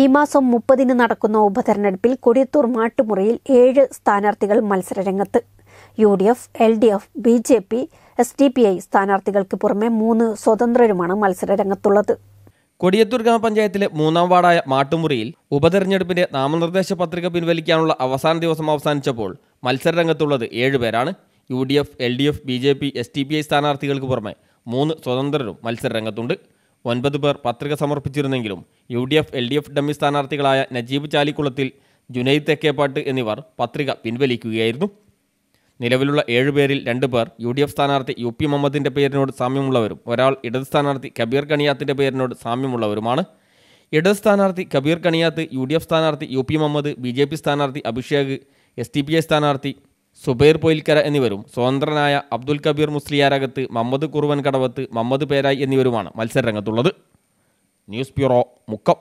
ഈ മാസം മുപ്പതിന് നടക്കുന്ന ഉപതെരഞ്ഞെടുപ്പിൽ കൊടിയത്തൂർ മാട്ടുമുറിയിൽ ഏഴ് സ്ഥാനാർത്ഥികൾ മത്സരരംഗത്ത് U D F L D F B J P S D P I സ്ഥാനാർത്ഥികൾക്ക് പുറമെ മൂന്ന് സ്വതന്ത്രരുമാണ് മത്സരരംഗത്തുള്ളത് കൊടിയത്തൂർ ഗ്രാമപഞ്ചായത്തിലെ മൂന്നാം വാർഡായ മാട്ടുമുറിയിൽ ഉപതെരഞ്ഞെടുപ്പിന്റെ നാമനിർദ്ദേശ പത്രിക പിൻവലിക്കാനുള്ള അവസാന ദിവസം അവസാനിച്ചപ്പോൾ മത്സരരംഗത്തുള്ളത് ഏഴുപേരാണ് U D F L D F B J P S T P I സ്ഥാനാർത്ഥികൾക്ക് പുറമെ മൂന്ന് സ്വതന്ത്രരും മത്സരരംഗത്തുണ്ട് ഒൻപത് പേർ പത്രിക സമർപ്പിച്ചിരുന്നെങ്കിലും U D F L D F dummy സ്ഥാനാർത്ഥികളായ നജീബ് ചാലിക്കുളത്തിൽ ജുനൈദ് തെക്കേപ്പാട്ട് എന്നിവർ പത്രിക പിൻവലിക്കുകയായിരുന്നു നിലവിലുള്ള ഏഴുപേരിൽ രണ്ട് പേർ യു ഡി എഫ് സ്ഥാനാർത്ഥി യു പി മുഹമ്മദിൻ്റെ പേരിനോട് സാമ്യമുള്ളവരും ഒരാൾ ഇടത് സ്ഥാനാർത്ഥി കബീർ കണിയാത്തിൻ്റെ പേരിനോട് സാമ്യമുള്ളവരുമാണ് ഇടത് സ്ഥാനാർത്ഥി Kabeer Kaniyath U D F സ്ഥാനാർത്ഥി U P Muhammad B J P സ്ഥാനാർത്ഥി Abhishek S T P A സ്ഥാനാർത്ഥി സുബൈർ പൊയിൽക്കര എന്നിവരും സ്വതന്ത്രനായ അബ്ദുൽ കബീർ മുസ്ലിയാരകത്ത് മുഹമ്മദ് കുറുവൻ കടവത്ത് മുഹമ്മദ് പേരായി എന്നിവരുമാണ് മത്സരരംഗത്തുള്ളത് ന്യൂസ് ബ്യൂറോ മുക്കം